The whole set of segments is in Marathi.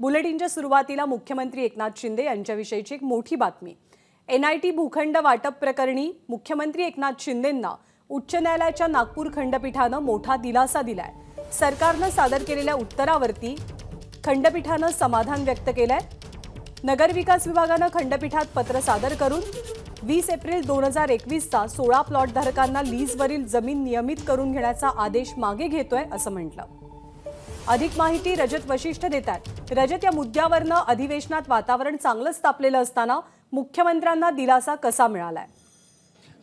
बुलेटिनच्या सुरुवातीला मुख्यमंत्री एकनाथ शिंदे यांच्याविषयीची एक मोठी बातमी एनआयटी भूखंड वाटप प्रकरणी मुख्यमंत्री एकनाथ शिंदेंना उच्च न्यायालयाच्या नागपूर खंडपीठानं मोठा दिलासा दिलाय सरकारनं सादर केलेल्या उत्तरावरती खंडपीठानं समाधान व्यक्त केलंय नगरविकास विभागानं खंडपीठात पत्र सादर करून वीस एप्रिल दोन हजार एकवीसचा सोळा प्लॉटधारकांना लीजवरील जमीन नियमित करून घेण्याचा आदेश मागे घेतोय असं म्हटलं अधिक माहिती रजत वशिष्ठ देतात रजत या मुद्द्यावरनं अधिवेशनात वातावरण चांगलंच तापलेलं असताना मुख्यमंत्र्यांना दिलासा कसा मिळालाय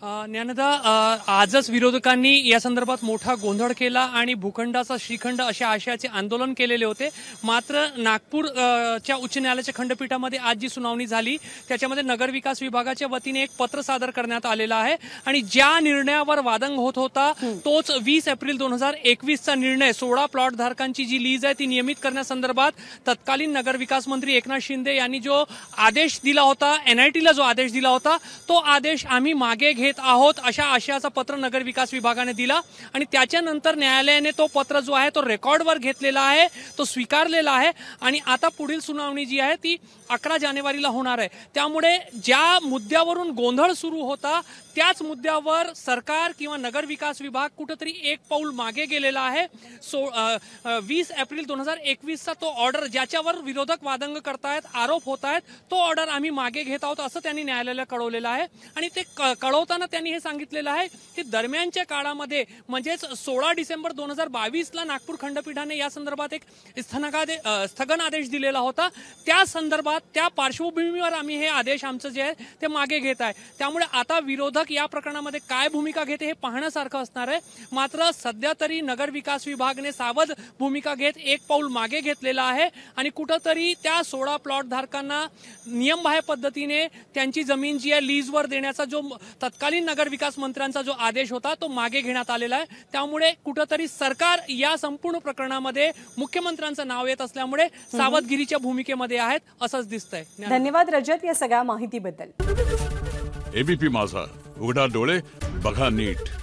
ज्ञानदा आजच विरोधकांनी या संदर्भात मोठा गोंधळ केला आणि भूखंडाचा श्रीखंड अशा आशयाचे आंदोलन केलेले होते मात्र नागपूरच्या उच्च न्यायालयाच्या खंडपीठामध्ये आज जी सुनावणी झाली त्याच्यामध्ये नगरविकास विभागाच्या वतीने एक पत्र सादर करण्यात आलेलं आहे आणि ज्या निर्णयावर वादंग होत होता तोच वीस एप्रिल दोन हजार एकवीसचा निर्णय सोळा प्लॉट धारकांची जी लीज आहे ती नियमित करण्यासंदर्भात तत्कालीन नगरविकास मंत्री एकनाथ शिंदे यांनी जो आदेश दिला होता एनआयटीला जो आदेश दिला होता तो आदेश आम्ही मागे घेत आहोत अशा आशयाचं पत्र नगर विकास विभागाने दिला आणि त्याच्यानंतर न्यायालयाने तो पत्र जो आहे तो रेकॉर्डवर घेतलेला आहे तो स्वीकारलेला आहे आणि आता पुढील सुनावणी जी आहे ती अकरा जानेवारीला होणार आहे त्यामुळे ज्या मुद्द्यावरून गोंधळ सुरू होता त्याच मुद्द्यावर सरकार किंवा नगर विकास विभाग कुठंतरी एक पाऊल मागे गेलेला आहे सो वीस एप्रिल दोन हजार एकवीसचा तो ऑर्डर ज्याच्यावर विरोधक वादंग करतायत आरोप होत आहेत तो ऑर्डर आम्ही मागे घेत आहोत असं त्यांनी न्यायालयाला कळवलेलं आहे आणि ते कळवताना त्यांनी हे सांगितलेलं आहे की दरम्यानच्या काळामध्ये म्हणजेच सोळा डिसेंबर दोन हजार बावीसला नागपूर खंडपीठाने या संदर्भात एक स्थगन आदेश दिलेला होता त्या संदर्भात त्या पार्श्वभूमीवर आम्ही हे आदेश आमचं जे आहे ते मागे घेत आहे त्यामुळे आता विरोधक या प्रकरणामध्ये काय भूमिका घेते हे पाहण्यासारखं असणार आहे मात्र सध्या तरी नगर विकास विभागने सावध भूमिका घेत एक पाऊल मागे घेतलेला आहे आणि कुठंतरी त्या सोळा प्लॉट धारकांना नियमबाह्य पद्धतीने त्यांची जमीन जी आहे लीजवर देण्याचा जो तत्काळ तत्कालीन विकास मंत्र्यांचा जो आदेश होता तो मागे घेण्यात आलेला आहे त्यामुळे कुठंतरी सरकार या संपूर्ण प्रकरणामध्ये मुख्यमंत्र्यांचं नाव येत असल्यामुळे सावधगिरीच्या भूमिकेमध्ये आहेत असंच दिसतंय धन्यवाद रजत या सगळ्या माहितीबद्दल एबीपी माझा उघडा डोळे बघा नीट